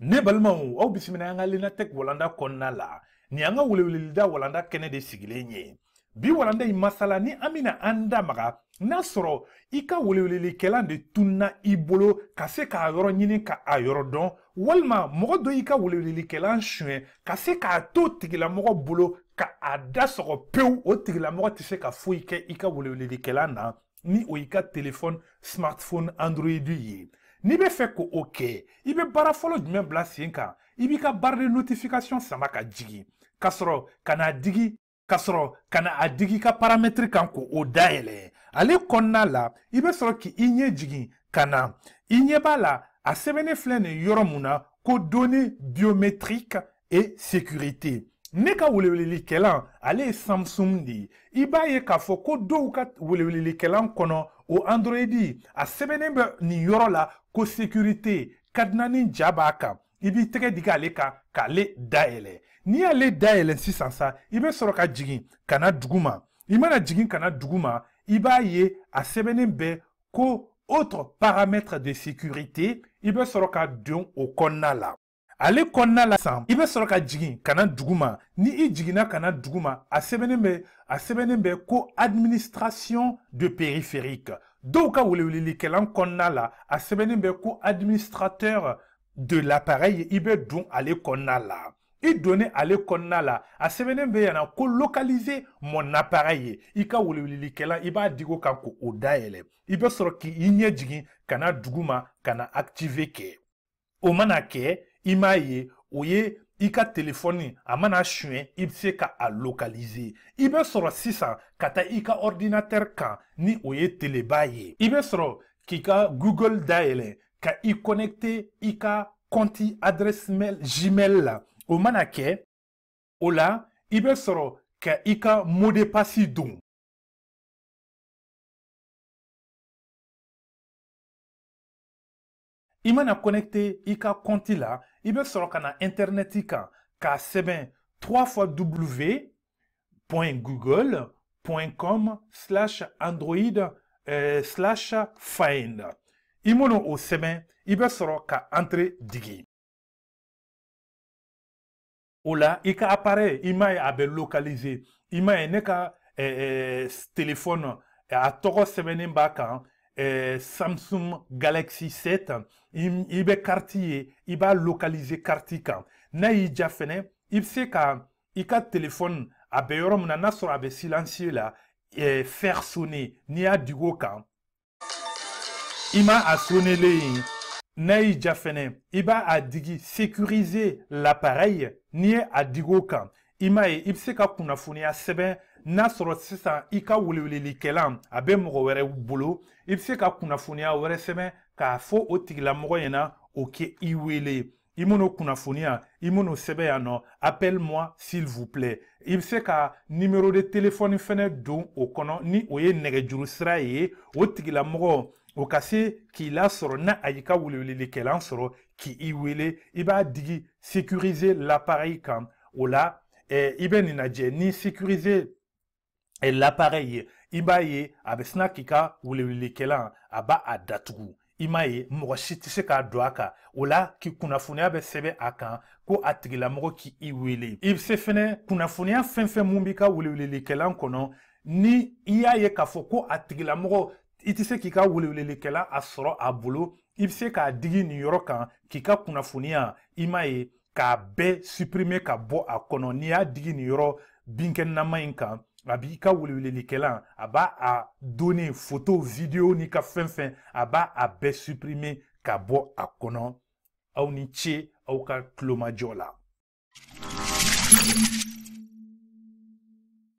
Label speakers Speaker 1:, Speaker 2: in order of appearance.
Speaker 1: ne balimaw aw bisimina an ka lenatek walanda kɔnɔna la nin an ka welewelelida walanda kɛnɛ de sigilen ye bi walanda i masala ni an bena an da maga n'a sɔrɔ i ka welewelelikɛlan de tununa i bolo ka se k'a yɔrɔ ɲini ka a yɔrɔ dɔn walima mɔgɔ dɔ y'i ka welewelelikɛlan suɲɛ ka se k'a to tigilamɔgɔ bolo ka a da sɔgɔ pewu o tigilamɔgɔ tɛ se ka foyi kɛ i ka welewelelikɛlan na ni o y'i ka telefɔni smartphone android ye n'i bɛ fɛ ko o kɛ i bɛ baara fɔlɔ jumɛn bila sen kan i b'i ka baara de notification sama ka jigin ka sɔrɔ ka na digi ka sɔrɔ ka na a digi ka paramɛtiri kan ko o dayɛlɛ ale kɔnɔna la i bɛ sɔrɔ k'i ɲɛ jigin ka na i ɲɛ b'a la a sɛbɛnnen filɛ nin yɔrɔ mun na ko données biométriques et sécurité ne ka welewelelikɛlan ale ye samsung de ye i b'a ye k'a fɔ ko dɔw ka welewelelikɛlan kɔnɔ o androidi a sɛbɛnnen bɛ nin yɔrɔ la ko sécurité kadinani ja b'a kan i b'i tɛgɛ digi ale kan k'ale dayɛlɛ n'i y'ale dayɛlɛ sisan sa i bɛ sɔrɔ ka jigin ka na dugu ma i mana jigin ka na dugu ma i b'a ye a sɛbɛnnen bɛ ko autre paramètre de sécurité i bɛ sɔrɔ ka don o kɔnɔna la ale kɔnɔna la san i bɛ sɔrɔ ka jigin ka na dugu ma ni i jiginna ka na dugu ma a sɛbɛnnen bɛ a sɛbɛnnen bɛ ko administration de périphérique dɔw ka welewelekɛlan kɔnɔna la a sɛbɛnnen bɛ ko administrateur de l'appareil i bɛ don ale kɔnɔna la i donnen ale kɔnɔna la a sɛbɛnnen bɛ yana ko localiser mon appareil i ka welewelelikɛlan i b'a digi o kan ko o dayɛlɛ i bɛ sɔrɔ k'i ɲɛ jigin ka na dugu ma ka na activer kɛ o mana kɛ i m'a ye o ye i ka telefɔni a mana suɲɛ i be se ka a lokalize i be sɔrɔ sisan ka taa i ka ɔridinatɛri kan ni o ye teleba ye i be sɔrɔ k'i ka google dayɛlɛ ka i kɔnɛkte i ka kɔnti adrɛsi mail gmail la o mana kɛ o la i be sɔrɔ ka i ka modepasi don Imana mana connecté i ka compte la i na internet kan k'a sɛbɛn 3 fois google slash android euh, slash find i mana o sɛbɛn i bɛ sɔrɔ ka entre digi o la i ka appareil i m'a ye a bɛ euh, euh, téléphone a tɔgɔ sɛbɛnnen b'a kan eh, Samsung Galaxy 7 il bɛ kariti Il va localiser lokalize kariti kan n'a y'i ja il i bɛ se ka i ka telefɔni a na n'a sɔrɔ silencieux la et eh, faire sonner n'i à du haut kan il ma a sonner ye n'a y'i ja fɛnɛ sécuriser l'appareil n'i à a kan Il m'a ye qu'on a fourni à kunnafoniya n'a sɔrɔ sisan i ka welewelelikɛla a bɛ mɔgɔ wɛrɛ bolo i bɛ se ka kunnafoniya wɛrɛ sɛbɛn k'a fɔ o tigilamɔgɔ ɲɛna o kɛ i wele i man'o kunnafoniya i man'o sɛbɛn yan nɔ appelle moi s'il vous plaît i bɛ se ka numéro de téléphone fɛnɛ don o kɔnɔ ni o ye nɛgɛjuru sira ye o tigilamɔgɔ o ka se k'i lasɔrɔ n'a a y'i ka welewelelikɛlan sɔrɔ k'i wele i b'a digi sécuriser l'appareil kan o la eh, i bɛ nin lajɛ ni sécuriser l'appareil i b'a ye a bɛ sina k'i ka welewelekɛlan a b'a a datugu i m'a ye mɔgɔ si tɛ k'a don a la k'i kunnafoniya bɛ sɛbɛn a kan ko a tigilamɔgɔ k'i wele i bɛ se fɛnɛ kunnafoniya fɛn fɛn mun b'i ka welewelekɛlan ni iya y'a ye k'a fɔ ko a tigilamɔgɔ i tɛ se k'i ka welewelekɛlan a sɔrɔ a bolo k'a digi nin yɔrɔ kan k'i ka kunnafoniya i m'a k'a bɛɛ supprimer ka bɔ a n'i y'a digi nin yɔrɔ binkɛnɛnaman in kan abika i ka a a donné foto video n'i ka fin fin, a b'a a kabo supprimé ka bɔ a ni ka